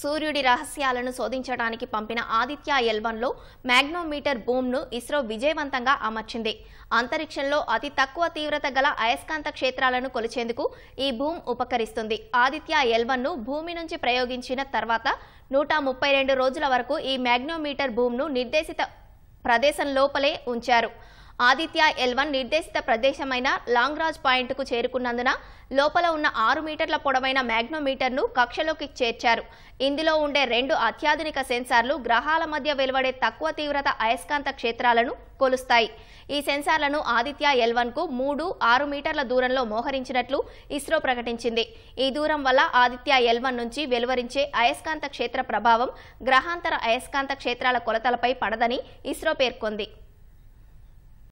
సూర్యుడి రహస్యాలను శోధించడానికి పంపిన ఆదిత్య ఎల్వన్లో మ్యాగ్నోమీటర్ బూమ్ను ఇస్రో విజయవంతంగా అమర్చింది అంతరిక్షంలో అతి తక్కువ తీవ్రత గల అయస్కాంత క్షేత్రాలను కొలిచేందుకు ఈ భూమ్ ఉపకరిస్తుంది ఆదిత్య ఎల్వన్ను భూమి నుంచి ప్రయోగించిన తర్వాత నూట ముప్పై రెండు రోజుల వరకు ఈ మ్యాగ్నోమీటర్ భూమ్ను నిర్దేశిత ప్రదేశం లోపలే ఉంచారు ఆదిత్య వన్ నిర్దేశిత ప్రదేశమైన లాంగ్రాజ్ పాయింట్కు చేరుకున్నందున లోపల ఉన్న ఆరు మీటర్ల పొడవైన మ్యాగ్నోమీటర్ను కక్షలోకి చేర్చారు ఇందులో ఉండే రెండు అత్యాధునిక సెన్సార్లు గ్రహాల మధ్య వెలువడే తక్కువ తీవ్రత అయస్కాంత క్షేత్రాలను కొలుస్తాయి ఈ సెన్సార్లను ఆదిత్య ఎల్వన్కు మూడు ఆరు మీటర్ల దూరంలో మోహరించినట్లు ఇస్రో ప్రకటించింది ఈ దూరం వల్ల ఆదిత్య ఎల్వన్ నుంచి వెలువరించే అయస్కాంత క్షేత్ర ప్రభావం గ్రహాంతర అయస్కాంత క్షేత్రాల కొలతలపై పడదని ఇస్రో పేర్కొంది